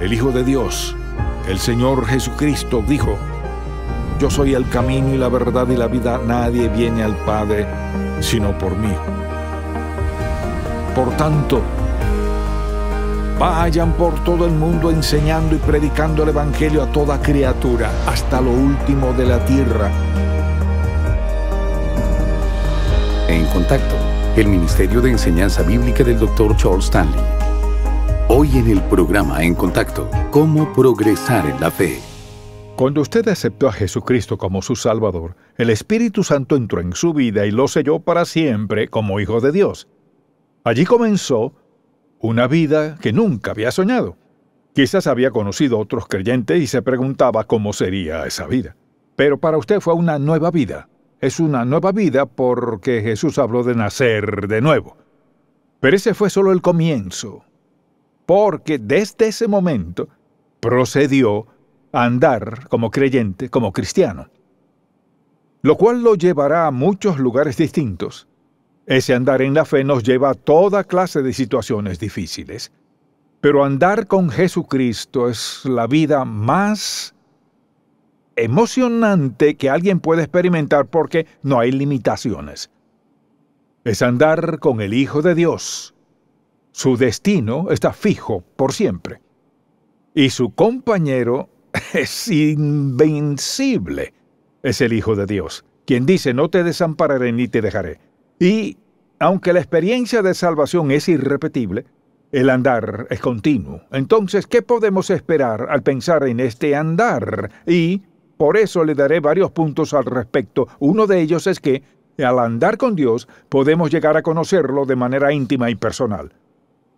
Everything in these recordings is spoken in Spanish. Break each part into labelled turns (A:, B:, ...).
A: el Hijo de Dios, el Señor Jesucristo, dijo, Yo soy el camino y la verdad y la vida, nadie viene al Padre sino por mí. Por tanto, vayan por todo el mundo enseñando y predicando el Evangelio a toda criatura, hasta lo último de la tierra. En contacto, el Ministerio de Enseñanza Bíblica del Dr. Charles Stanley Hoy en el programa En Contacto, ¿cómo progresar en la fe? Cuando usted aceptó a Jesucristo como su Salvador, el Espíritu Santo entró en su vida y lo selló para siempre como Hijo de Dios. Allí comenzó una vida que nunca había soñado. Quizás había conocido otros creyentes y se preguntaba cómo sería esa vida. Pero para usted fue una nueva vida. Es una nueva vida porque Jesús habló de nacer de nuevo. Pero ese fue solo el comienzo porque desde ese momento procedió a andar como creyente, como cristiano, lo cual lo llevará a muchos lugares distintos. Ese andar en la fe nos lleva a toda clase de situaciones difíciles, pero andar con Jesucristo es la vida más emocionante que alguien puede experimentar porque no hay limitaciones. Es andar con el Hijo de Dios, su destino está fijo por siempre. Y su compañero es invencible. Es el Hijo de Dios, quien dice, no te desampararé ni te dejaré. Y, aunque la experiencia de salvación es irrepetible, el andar es continuo. Entonces, ¿qué podemos esperar al pensar en este andar? Y por eso le daré varios puntos al respecto. Uno de ellos es que, al andar con Dios, podemos llegar a conocerlo de manera íntima y personal.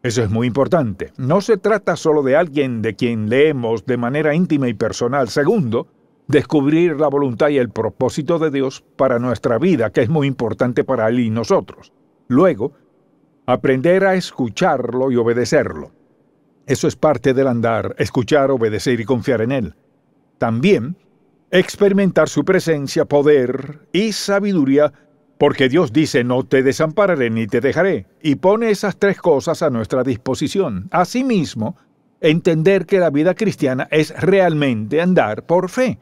A: Eso es muy importante. No se trata solo de alguien de quien leemos de manera íntima y personal. Segundo, descubrir la voluntad y el propósito de Dios para nuestra vida, que es muy importante para Él y nosotros. Luego, aprender a escucharlo y obedecerlo. Eso es parte del andar, escuchar, obedecer y confiar en Él. También, experimentar su presencia, poder y sabiduría porque Dios dice, no te desampararé ni te dejaré, y pone esas tres cosas a nuestra disposición. Asimismo, entender que la vida cristiana es realmente andar por fe.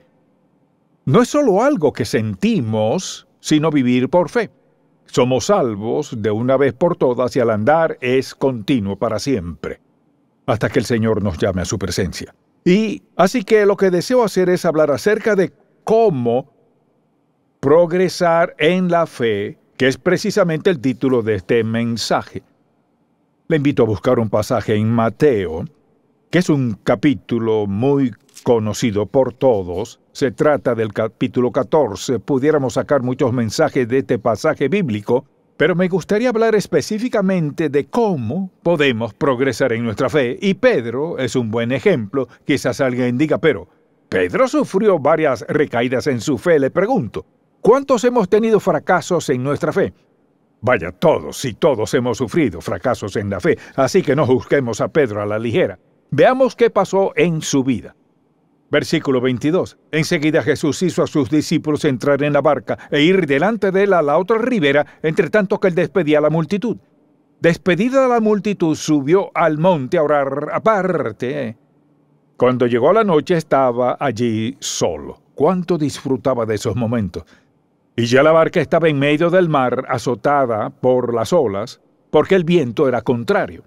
A: No es solo algo que sentimos, sino vivir por fe. Somos salvos de una vez por todas y al andar es continuo para siempre, hasta que el Señor nos llame a su presencia. Y así que lo que deseo hacer es hablar acerca de cómo Progresar en la fe, que es precisamente el título de este mensaje. Le invito a buscar un pasaje en Mateo, que es un capítulo muy conocido por todos. Se trata del capítulo 14. Pudiéramos sacar muchos mensajes de este pasaje bíblico, pero me gustaría hablar específicamente de cómo podemos progresar en nuestra fe. Y Pedro es un buen ejemplo. Quizás alguien diga, pero Pedro sufrió varias recaídas en su fe, le pregunto. ¿Cuántos hemos tenido fracasos en nuestra fe? Vaya, todos y todos hemos sufrido fracasos en la fe, así que no juzguemos a Pedro a la ligera. Veamos qué pasó en su vida. Versículo 22. Enseguida Jesús hizo a sus discípulos entrar en la barca e ir delante de él a la otra ribera, entre tanto que él despedía a la multitud. Despedida la multitud, subió al monte a orar aparte. Cuando llegó la noche estaba allí solo. ¿Cuánto disfrutaba de esos momentos? Y ya la barca estaba en medio del mar, azotada por las olas, porque el viento era contrario.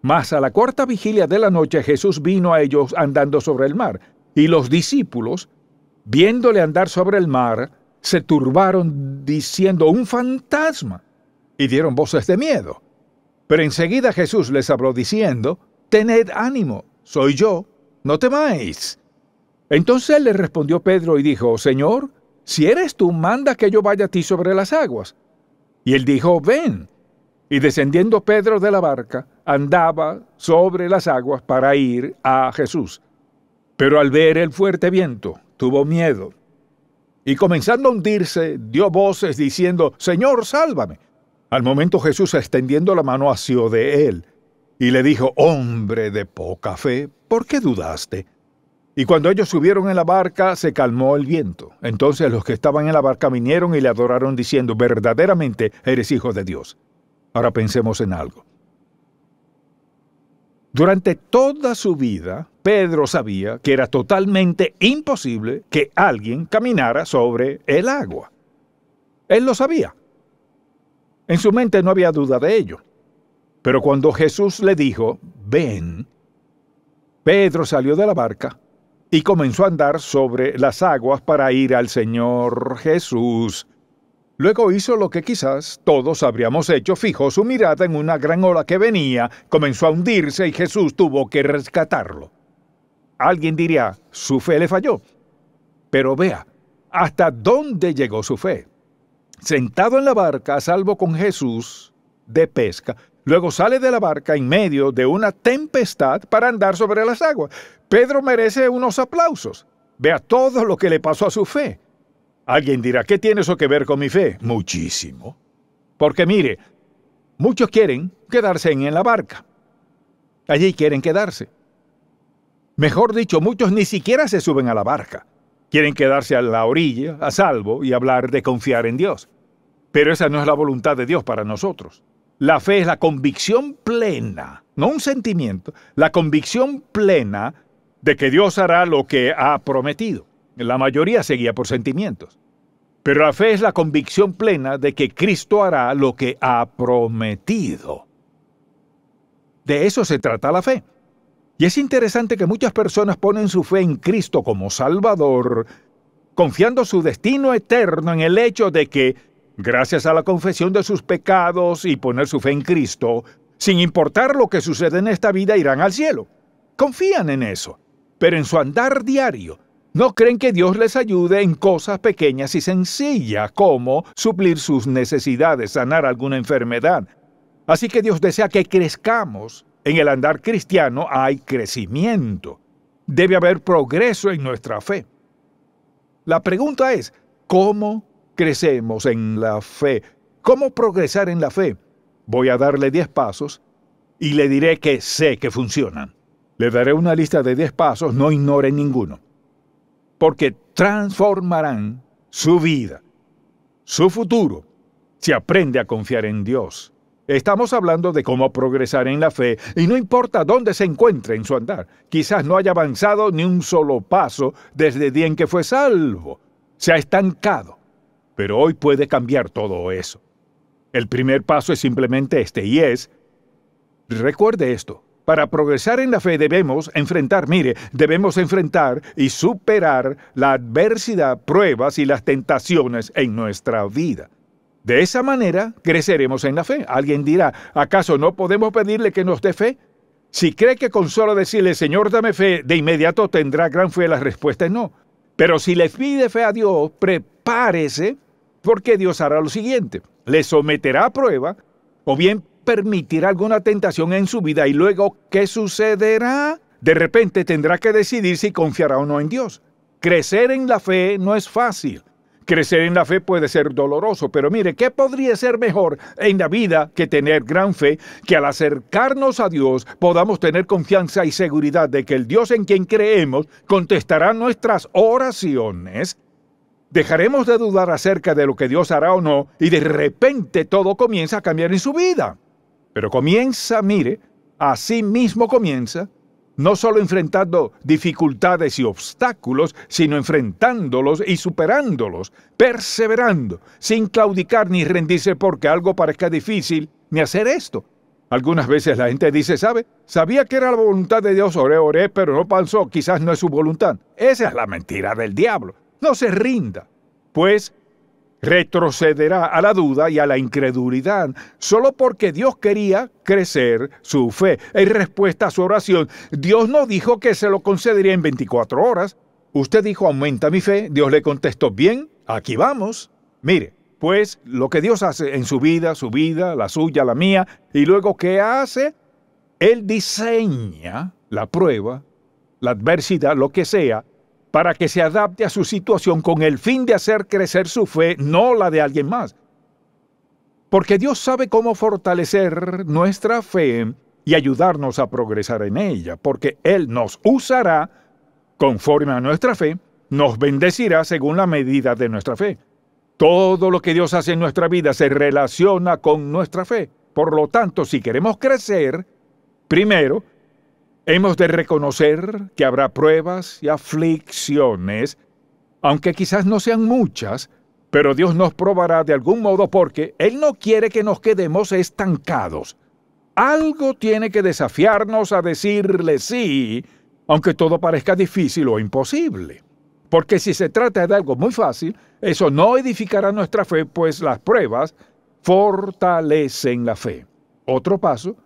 A: Mas a la cuarta vigilia de la noche Jesús vino a ellos andando sobre el mar, y los discípulos, viéndole andar sobre el mar, se turbaron diciendo un fantasma, y dieron voces de miedo. Pero enseguida Jesús les habló diciendo, Tened ánimo, soy yo, no temáis. Entonces le respondió Pedro y dijo, Señor, si eres tú, manda que yo vaya a ti sobre las aguas. Y él dijo, ven. Y descendiendo Pedro de la barca, andaba sobre las aguas para ir a Jesús. Pero al ver el fuerte viento, tuvo miedo. Y comenzando a hundirse, dio voces diciendo, Señor, sálvame. Al momento Jesús, extendiendo la mano, asió de él, y le dijo, Hombre de poca fe, ¿por qué dudaste? Y cuando ellos subieron en la barca, se calmó el viento. Entonces los que estaban en la barca vinieron y le adoraron diciendo, verdaderamente eres hijo de Dios. Ahora pensemos en algo. Durante toda su vida, Pedro sabía que era totalmente imposible que alguien caminara sobre el agua. Él lo sabía. En su mente no había duda de ello. Pero cuando Jesús le dijo, ven, Pedro salió de la barca y comenzó a andar sobre las aguas para ir al Señor Jesús. Luego hizo lo que quizás todos habríamos hecho, fijó su mirada en una gran ola que venía, comenzó a hundirse y Jesús tuvo que rescatarlo. Alguien diría, su fe le falló. Pero vea, ¿hasta dónde llegó su fe? Sentado en la barca, salvo con Jesús, de pesca, Luego sale de la barca en medio de una tempestad para andar sobre las aguas. Pedro merece unos aplausos. Vea todo lo que le pasó a su fe. Alguien dirá, ¿qué tiene eso que ver con mi fe? Muchísimo. Porque mire, muchos quieren quedarse en la barca. Allí quieren quedarse. Mejor dicho, muchos ni siquiera se suben a la barca. Quieren quedarse a la orilla, a salvo, y hablar de confiar en Dios. Pero esa no es la voluntad de Dios para nosotros. La fe es la convicción plena, no un sentimiento, la convicción plena de que Dios hará lo que ha prometido. La mayoría seguía por sentimientos. Pero la fe es la convicción plena de que Cristo hará lo que ha prometido. De eso se trata la fe. Y es interesante que muchas personas ponen su fe en Cristo como Salvador, confiando su destino eterno en el hecho de que Gracias a la confesión de sus pecados y poner su fe en Cristo, sin importar lo que sucede en esta vida, irán al cielo. Confían en eso, pero en su andar diario no creen que Dios les ayude en cosas pequeñas y sencillas como suplir sus necesidades, sanar alguna enfermedad. Así que Dios desea que crezcamos. En el andar cristiano hay crecimiento. Debe haber progreso en nuestra fe. La pregunta es, ¿cómo Crecemos en la fe. ¿Cómo progresar en la fe? Voy a darle 10 pasos y le diré que sé que funcionan. Le daré una lista de 10 pasos, no ignore ninguno. Porque transformarán su vida, su futuro, si aprende a confiar en Dios. Estamos hablando de cómo progresar en la fe y no importa dónde se encuentre en su andar. Quizás no haya avanzado ni un solo paso desde el día en que fue salvo. Se ha estancado. Pero hoy puede cambiar todo eso. El primer paso es simplemente este y es... Recuerde esto. Para progresar en la fe debemos enfrentar, mire, debemos enfrentar y superar la adversidad, pruebas y las tentaciones en nuestra vida. De esa manera creceremos en la fe. Alguien dirá, ¿acaso no podemos pedirle que nos dé fe? Si cree que con solo decirle, Señor, dame fe, de inmediato tendrá gran fe, la respuesta es no. Pero si le pide fe a Dios, prepárese porque Dios hará lo siguiente, le someterá a prueba o bien permitirá alguna tentación en su vida y luego, ¿qué sucederá? De repente tendrá que decidir si confiará o no en Dios. Crecer en la fe no es fácil. Crecer en la fe puede ser doloroso, pero mire, ¿qué podría ser mejor en la vida que tener gran fe, que al acercarnos a Dios podamos tener confianza y seguridad de que el Dios en quien creemos contestará nuestras oraciones Dejaremos de dudar acerca de lo que Dios hará o no y de repente todo comienza a cambiar en su vida. Pero comienza, mire, así mismo comienza, no solo enfrentando dificultades y obstáculos, sino enfrentándolos y superándolos, perseverando, sin claudicar ni rendirse porque algo parezca difícil, ni hacer esto. Algunas veces la gente dice, ¿sabe? Sabía que era la voluntad de Dios, oré, oré, pero no pasó, quizás no es su voluntad. Esa es la mentira del diablo. No se rinda, pues retrocederá a la duda y a la incredulidad, solo porque Dios quería crecer su fe. En respuesta a su oración, Dios no dijo que se lo concedería en 24 horas. Usted dijo, aumenta mi fe. Dios le contestó, bien, aquí vamos. Mire, pues lo que Dios hace en su vida, su vida, la suya, la mía, y luego ¿qué hace? Él diseña la prueba, la adversidad, lo que sea, para que se adapte a su situación con el fin de hacer crecer su fe, no la de alguien más. Porque Dios sabe cómo fortalecer nuestra fe y ayudarnos a progresar en ella, porque Él nos usará conforme a nuestra fe, nos bendecirá según la medida de nuestra fe. Todo lo que Dios hace en nuestra vida se relaciona con nuestra fe. Por lo tanto, si queremos crecer, primero Hemos de reconocer que habrá pruebas y aflicciones, aunque quizás no sean muchas, pero Dios nos probará de algún modo porque Él no quiere que nos quedemos estancados. Algo tiene que desafiarnos a decirle sí, aunque todo parezca difícil o imposible. Porque si se trata de algo muy fácil, eso no edificará nuestra fe, pues las pruebas fortalecen la fe. Otro paso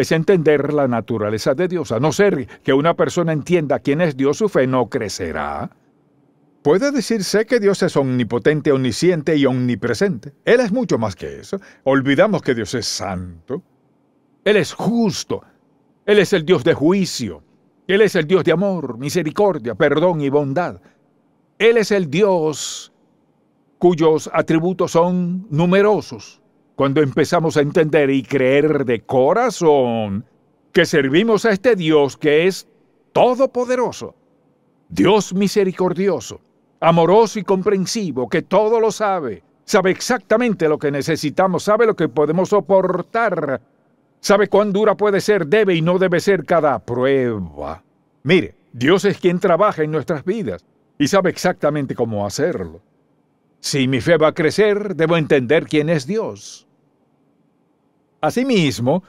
A: es entender la naturaleza de Dios. A no ser que una persona entienda quién es Dios, su fe no crecerá. Puede decirse que Dios es omnipotente, omnisciente y omnipresente. Él es mucho más que eso. Olvidamos que Dios es santo. Él es justo. Él es el Dios de juicio. Él es el Dios de amor, misericordia, perdón y bondad. Él es el Dios cuyos atributos son numerosos cuando empezamos a entender y creer de corazón que servimos a este Dios que es todopoderoso, Dios misericordioso, amoroso y comprensivo, que todo lo sabe, sabe exactamente lo que necesitamos, sabe lo que podemos soportar, sabe cuán dura puede ser, debe y no debe ser cada prueba. Mire, Dios es quien trabaja en nuestras vidas y sabe exactamente cómo hacerlo. Si mi fe va a crecer, debo entender quién es Dios. Asimismo,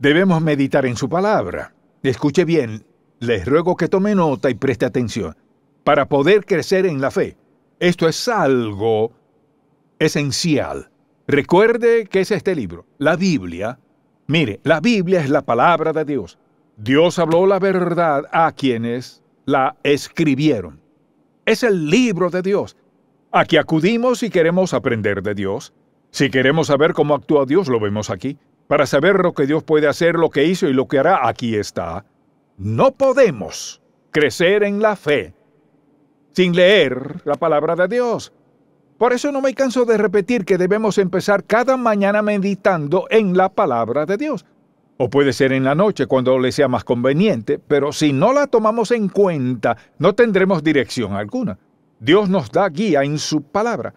A: debemos meditar en su palabra. Escuche bien, les ruego que tome nota y preste atención, para poder crecer en la fe. Esto es algo esencial. Recuerde que es este libro, la Biblia. Mire, la Biblia es la palabra de Dios. Dios habló la verdad a quienes la escribieron. Es el libro de Dios. a que acudimos si queremos aprender de Dios. Si queremos saber cómo actúa Dios, lo vemos aquí. Para saber lo que Dios puede hacer, lo que hizo y lo que hará, aquí está. No podemos crecer en la fe sin leer la palabra de Dios. Por eso no me canso de repetir que debemos empezar cada mañana meditando en la palabra de Dios. O puede ser en la noche cuando le sea más conveniente, pero si no la tomamos en cuenta, no tendremos dirección alguna. Dios nos da guía en su palabra.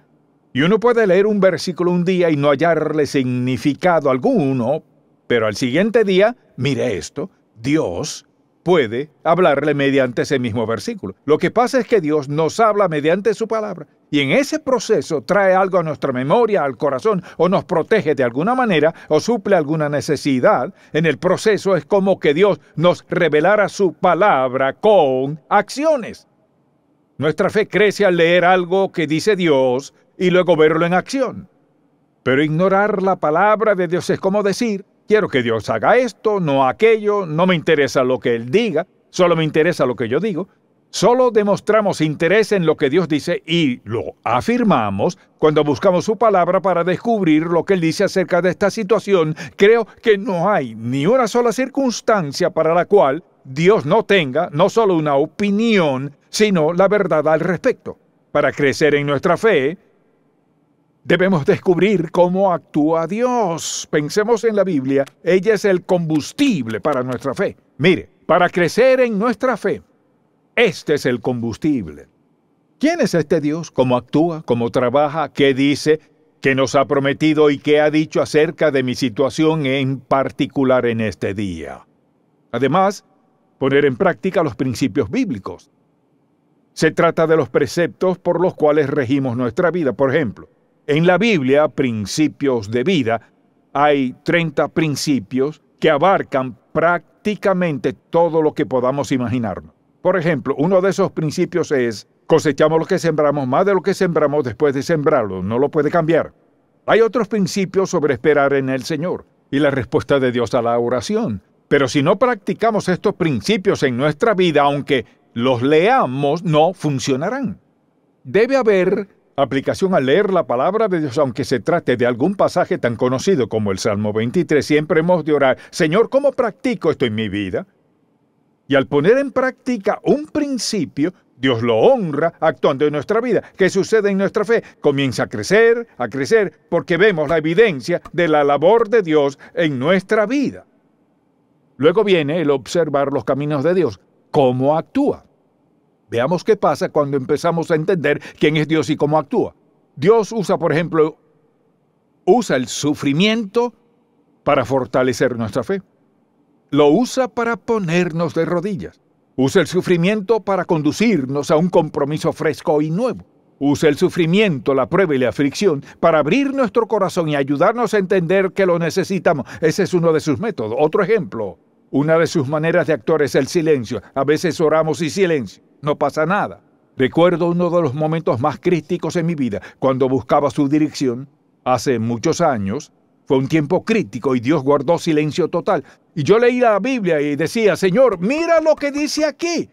A: Y uno puede leer un versículo un día y no hallarle significado alguno, pero al siguiente día, mire esto, Dios puede hablarle mediante ese mismo versículo. Lo que pasa es que Dios nos habla mediante su palabra y en ese proceso trae algo a nuestra memoria, al corazón, o nos protege de alguna manera, o suple alguna necesidad. En el proceso es como que Dios nos revelara su palabra con acciones. Nuestra fe crece al leer algo que dice Dios y luego verlo en acción. Pero ignorar la palabra de Dios es como decir, quiero que Dios haga esto, no aquello, no me interesa lo que Él diga, solo me interesa lo que yo digo. Solo demostramos interés en lo que Dios dice y lo afirmamos cuando buscamos su palabra para descubrir lo que Él dice acerca de esta situación. Creo que no hay ni una sola circunstancia para la cual Dios no tenga no solo una opinión, sino la verdad al respecto. Para crecer en nuestra fe, Debemos descubrir cómo actúa Dios. Pensemos en la Biblia. Ella es el combustible para nuestra fe. Mire, para crecer en nuestra fe, este es el combustible. ¿Quién es este Dios? ¿Cómo actúa? ¿Cómo trabaja? ¿Qué dice? ¿Qué nos ha prometido y qué ha dicho acerca de mi situación en particular en este día? Además, poner en práctica los principios bíblicos. Se trata de los preceptos por los cuales regimos nuestra vida. Por ejemplo, en la Biblia, principios de vida, hay 30 principios que abarcan prácticamente todo lo que podamos imaginarnos. Por ejemplo, uno de esos principios es cosechamos lo que sembramos, más de lo que sembramos después de sembrarlo, no lo puede cambiar. Hay otros principios sobre esperar en el Señor y la respuesta de Dios a la oración. Pero si no practicamos estos principios en nuestra vida, aunque los leamos, no funcionarán. Debe haber aplicación al leer la palabra de Dios, aunque se trate de algún pasaje tan conocido como el Salmo 23, siempre hemos de orar, Señor, ¿cómo practico esto en mi vida? Y al poner en práctica un principio, Dios lo honra actuando en nuestra vida. ¿Qué sucede en nuestra fe? Comienza a crecer, a crecer, porque vemos la evidencia de la labor de Dios en nuestra vida. Luego viene el observar los caminos de Dios, cómo actúa. Veamos qué pasa cuando empezamos a entender quién es Dios y cómo actúa. Dios usa, por ejemplo, usa el sufrimiento para fortalecer nuestra fe. Lo usa para ponernos de rodillas. Usa el sufrimiento para conducirnos a un compromiso fresco y nuevo. Usa el sufrimiento, la prueba y la aflicción para abrir nuestro corazón y ayudarnos a entender que lo necesitamos. Ese es uno de sus métodos. Otro ejemplo, una de sus maneras de actuar es el silencio. A veces oramos y silencio. No pasa nada. Recuerdo uno de los momentos más críticos en mi vida, cuando buscaba su dirección, hace muchos años. Fue un tiempo crítico y Dios guardó silencio total. Y yo leí la Biblia y decía, Señor, mira lo que dice aquí.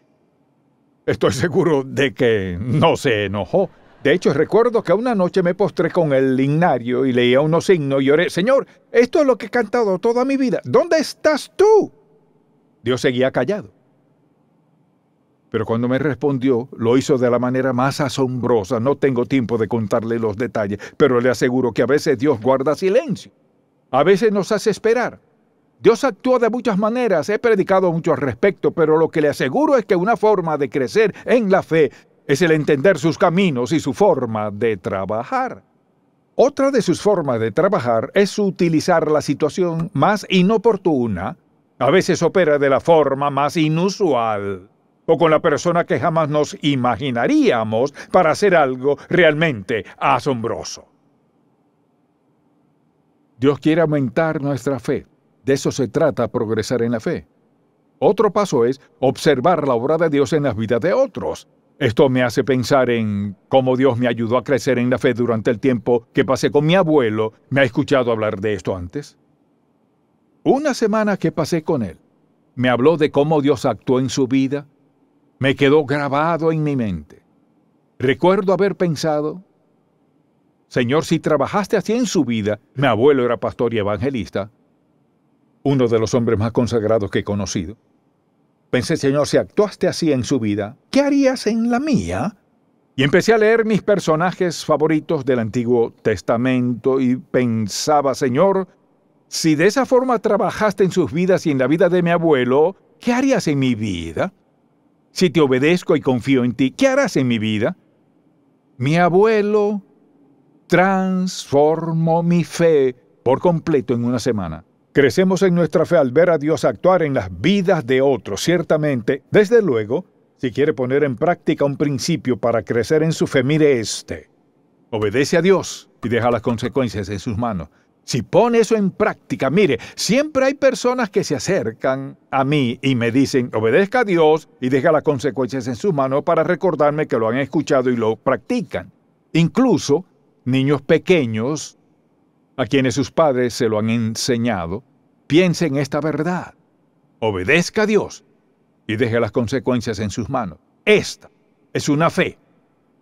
A: Estoy seguro de que no se enojó. De hecho, recuerdo que una noche me postré con el lignario y leía unos signos y oré, Señor, esto es lo que he cantado toda mi vida. ¿Dónde estás tú? Dios seguía callado. Pero cuando me respondió, lo hizo de la manera más asombrosa. No tengo tiempo de contarle los detalles, pero le aseguro que a veces Dios guarda silencio. A veces nos hace esperar. Dios actúa de muchas maneras, he predicado mucho al respecto, pero lo que le aseguro es que una forma de crecer en la fe es el entender sus caminos y su forma de trabajar. Otra de sus formas de trabajar es utilizar la situación más inoportuna. A veces opera de la forma más inusual o con la persona que jamás nos imaginaríamos para hacer algo realmente asombroso. Dios quiere aumentar nuestra fe. De eso se trata progresar en la fe. Otro paso es observar la obra de Dios en las vidas de otros. Esto me hace pensar en cómo Dios me ayudó a crecer en la fe durante el tiempo que pasé con mi abuelo. ¿Me ha escuchado hablar de esto antes? Una semana que pasé con él, me habló de cómo Dios actuó en su vida, me quedó grabado en mi mente. Recuerdo haber pensado, Señor, si trabajaste así en su vida, mi abuelo era pastor y evangelista, uno de los hombres más consagrados que he conocido. Pensé, Señor, si actuaste así en su vida, ¿qué harías en la mía? Y empecé a leer mis personajes favoritos del Antiguo Testamento y pensaba, Señor, si de esa forma trabajaste en sus vidas y en la vida de mi abuelo, ¿qué harías en mi vida? Si te obedezco y confío en ti, ¿qué harás en mi vida? Mi abuelo transformó mi fe por completo en una semana. Crecemos en nuestra fe al ver a Dios actuar en las vidas de otros, ciertamente. Desde luego, si quiere poner en práctica un principio para crecer en su fe, mire este. Obedece a Dios y deja las consecuencias en sus manos. Si pone eso en práctica, mire, siempre hay personas que se acercan a mí y me dicen, obedezca a Dios y deja las consecuencias en sus manos para recordarme que lo han escuchado y lo practican. Incluso niños pequeños, a quienes sus padres se lo han enseñado, piensen esta verdad. Obedezca a Dios y deje las consecuencias en sus manos. Esta es una fe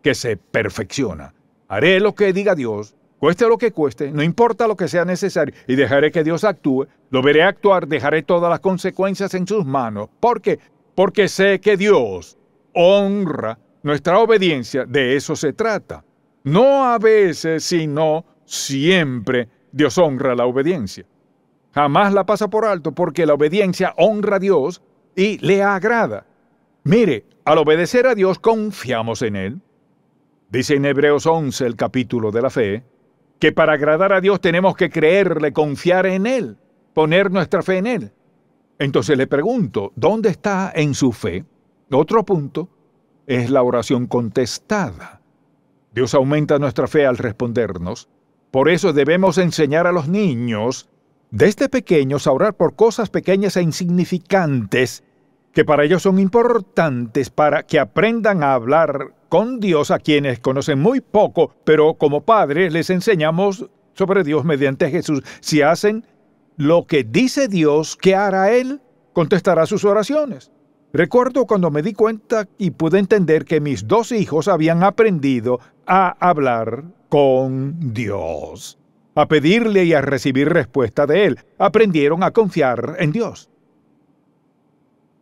A: que se perfecciona. Haré lo que diga Dios cueste lo que cueste, no importa lo que sea necesario, y dejaré que Dios actúe, lo veré actuar, dejaré todas las consecuencias en sus manos. ¿Por qué? Porque sé que Dios honra nuestra obediencia, de eso se trata. No a veces, sino siempre Dios honra la obediencia. Jamás la pasa por alto porque la obediencia honra a Dios y le agrada. Mire, al obedecer a Dios confiamos en Él. Dice en Hebreos 11 el capítulo de la fe, que para agradar a Dios tenemos que creerle, confiar en Él, poner nuestra fe en Él. Entonces le pregunto, ¿dónde está en su fe? Otro punto es la oración contestada. Dios aumenta nuestra fe al respondernos. Por eso debemos enseñar a los niños desde pequeños a orar por cosas pequeñas e insignificantes que para ellos son importantes para que aprendan a hablar con Dios a quienes conocen muy poco, pero como padres les enseñamos sobre Dios mediante Jesús. Si hacen lo que dice Dios que hará Él, contestará sus oraciones. Recuerdo cuando me di cuenta y pude entender que mis dos hijos habían aprendido a hablar con Dios, a pedirle y a recibir respuesta de Él. Aprendieron a confiar en Dios.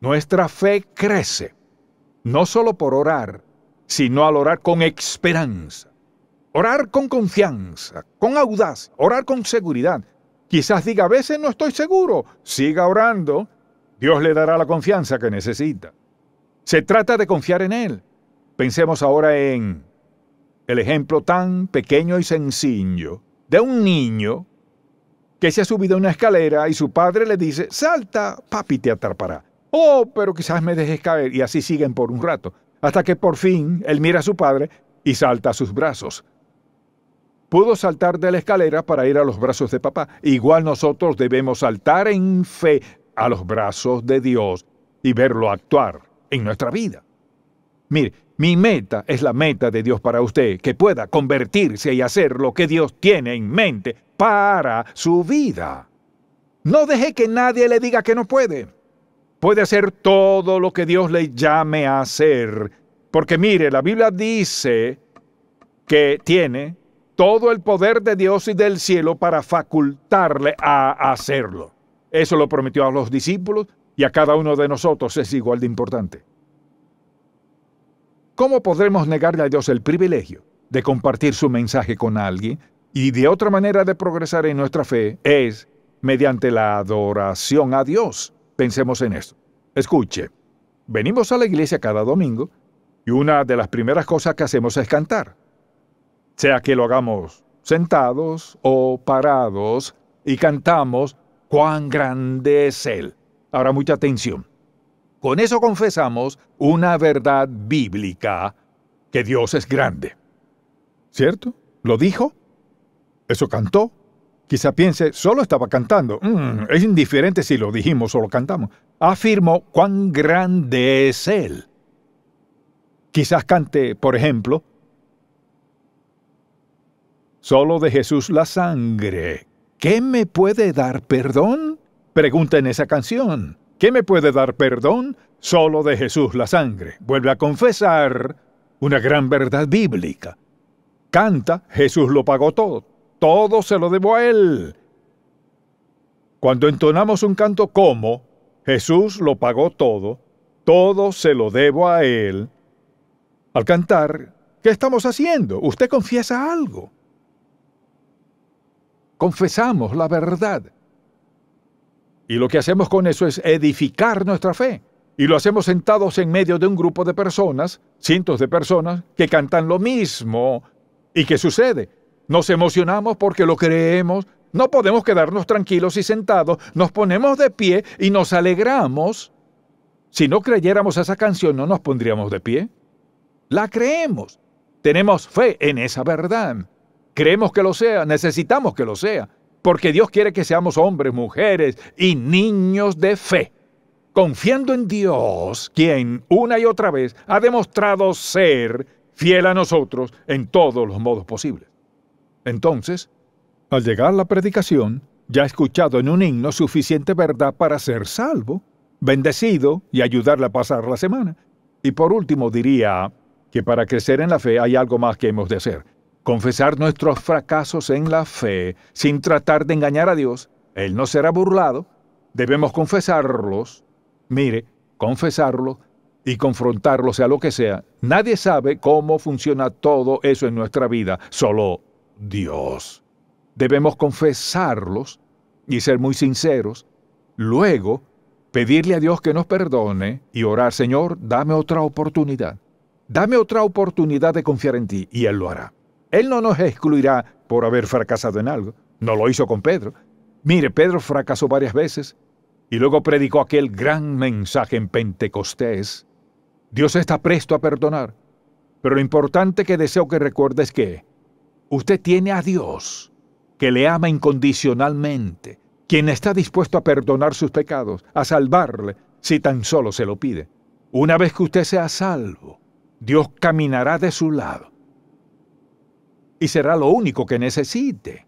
A: Nuestra fe crece, no solo por orar, sino al orar con esperanza. Orar con confianza, con audaz, orar con seguridad. Quizás diga, a veces no estoy seguro. Siga orando. Dios le dará la confianza que necesita. Se trata de confiar en Él. Pensemos ahora en el ejemplo tan pequeño y sencillo de un niño que se ha subido a una escalera y su padre le dice, salta, papi te atrapará. Oh, pero quizás me dejes caer. Y así siguen por un rato hasta que por fin él mira a su padre y salta a sus brazos. Pudo saltar de la escalera para ir a los brazos de papá. Igual nosotros debemos saltar en fe a los brazos de Dios y verlo actuar en nuestra vida. Mire, mi meta es la meta de Dios para usted, que pueda convertirse y hacer lo que Dios tiene en mente para su vida. No deje que nadie le diga que no puede puede hacer todo lo que Dios le llame a hacer. Porque mire, la Biblia dice que tiene todo el poder de Dios y del cielo para facultarle a hacerlo. Eso lo prometió a los discípulos y a cada uno de nosotros es igual de importante. ¿Cómo podremos negarle a Dios el privilegio de compartir su mensaje con alguien? Y de otra manera de progresar en nuestra fe es mediante la adoración a Dios. Pensemos en esto. Escuche, venimos a la iglesia cada domingo y una de las primeras cosas que hacemos es cantar. Sea que lo hagamos sentados o parados y cantamos, cuán grande es Él. Ahora mucha atención. Con eso confesamos una verdad bíblica, que Dios es grande. ¿Cierto? ¿Lo dijo? ¿Eso cantó? Quizá piense, solo estaba cantando. Mm, es indiferente si lo dijimos o lo cantamos. Afirmo cuán grande es Él. Quizás cante, por ejemplo, solo de Jesús la sangre. ¿Qué me puede dar perdón? Pregunta en esa canción. ¿Qué me puede dar perdón? Solo de Jesús la sangre. Vuelve a confesar una gran verdad bíblica. Canta, Jesús lo pagó todo todo se lo debo a Él. Cuando entonamos un canto como Jesús lo pagó todo, todo se lo debo a Él, al cantar, ¿qué estamos haciendo? Usted confiesa algo. Confesamos la verdad. Y lo que hacemos con eso es edificar nuestra fe. Y lo hacemos sentados en medio de un grupo de personas, cientos de personas, que cantan lo mismo. ¿Y qué sucede? Nos emocionamos porque lo creemos. No podemos quedarnos tranquilos y sentados. Nos ponemos de pie y nos alegramos. Si no creyéramos esa canción, no nos pondríamos de pie. La creemos. Tenemos fe en esa verdad. Creemos que lo sea, necesitamos que lo sea, porque Dios quiere que seamos hombres, mujeres y niños de fe, confiando en Dios, quien una y otra vez ha demostrado ser fiel a nosotros en todos los modos posibles. Entonces, al llegar la predicación, ya escuchado en un himno suficiente verdad para ser salvo, bendecido y ayudarle a pasar la semana. Y por último diría que para crecer en la fe hay algo más que hemos de hacer. Confesar nuestros fracasos en la fe sin tratar de engañar a Dios. Él no será burlado. Debemos confesarlos. Mire, confesarlos y confrontarlos a lo que sea. Nadie sabe cómo funciona todo eso en nuestra vida, solo Dios. Debemos confesarlos y ser muy sinceros. Luego, pedirle a Dios que nos perdone y orar, Señor, dame otra oportunidad. Dame otra oportunidad de confiar en ti y Él lo hará. Él no nos excluirá por haber fracasado en algo. No lo hizo con Pedro. Mire, Pedro fracasó varias veces y luego predicó aquel gran mensaje en Pentecostés. Dios está presto a perdonar. Pero lo importante que deseo que recuerdes es que Usted tiene a Dios, que le ama incondicionalmente, quien está dispuesto a perdonar sus pecados, a salvarle, si tan solo se lo pide. Una vez que usted sea salvo, Dios caminará de su lado. Y será lo único que necesite.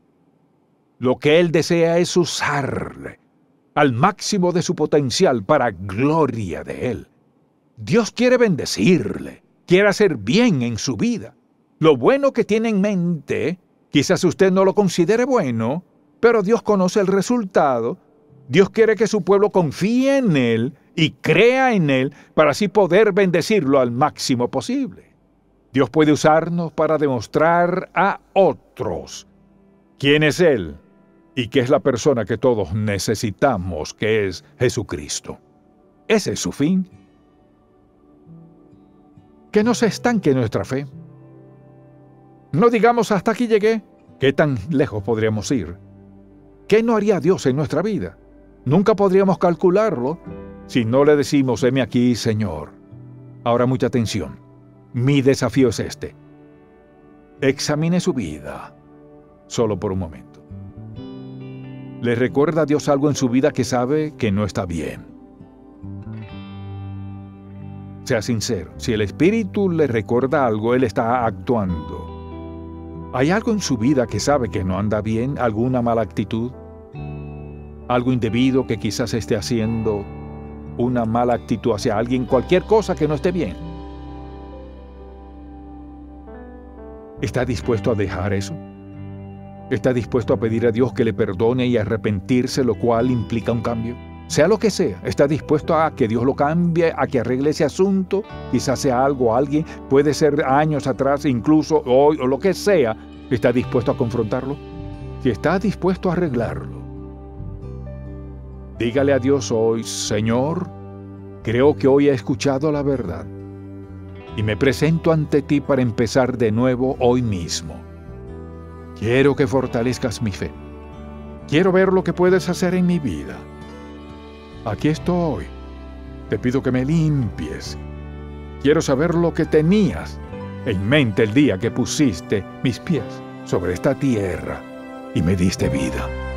A: Lo que Él desea es usarle al máximo de su potencial para gloria de Él. Dios quiere bendecirle, quiere hacer bien en su vida. Lo bueno que tiene en mente, quizás usted no lo considere bueno, pero Dios conoce el resultado. Dios quiere que su pueblo confíe en Él y crea en Él para así poder bendecirlo al máximo posible. Dios puede usarnos para demostrar a otros quién es Él y qué es la persona que todos necesitamos, que es Jesucristo. Ese es su fin. Que no se estanque nuestra fe. No digamos hasta aquí llegué. ¿Qué tan lejos podríamos ir? ¿Qué no haría Dios en nuestra vida? Nunca podríamos calcularlo si no le decimos, heme aquí, Señor. Ahora mucha atención. Mi desafío es este. Examine su vida, solo por un momento. ¿Le recuerda a Dios algo en su vida que sabe que no está bien? Sea sincero, si el Espíritu le recuerda algo, Él está actuando. ¿Hay algo en su vida que sabe que no anda bien? ¿Alguna mala actitud? ¿Algo indebido que quizás esté haciendo? ¿Una mala actitud hacia alguien? ¿Cualquier cosa que no esté bien? ¿Está dispuesto a dejar eso? ¿Está dispuesto a pedir a Dios que le perdone y arrepentirse, lo cual implica un cambio? sea lo que sea, está dispuesto a que Dios lo cambie, a que arregle ese asunto, quizás sea algo, alguien, puede ser años atrás, incluso hoy o lo que sea, está dispuesto a confrontarlo. Si está dispuesto a arreglarlo, dígale a Dios hoy, Señor, creo que hoy he escuchado la verdad y me presento ante ti para empezar de nuevo hoy mismo. Quiero que fortalezcas mi fe. Quiero ver lo que puedes hacer en mi vida. Aquí estoy. Te pido que me limpies. Quiero saber lo que tenías en mente el día que pusiste mis pies sobre esta tierra y me diste vida.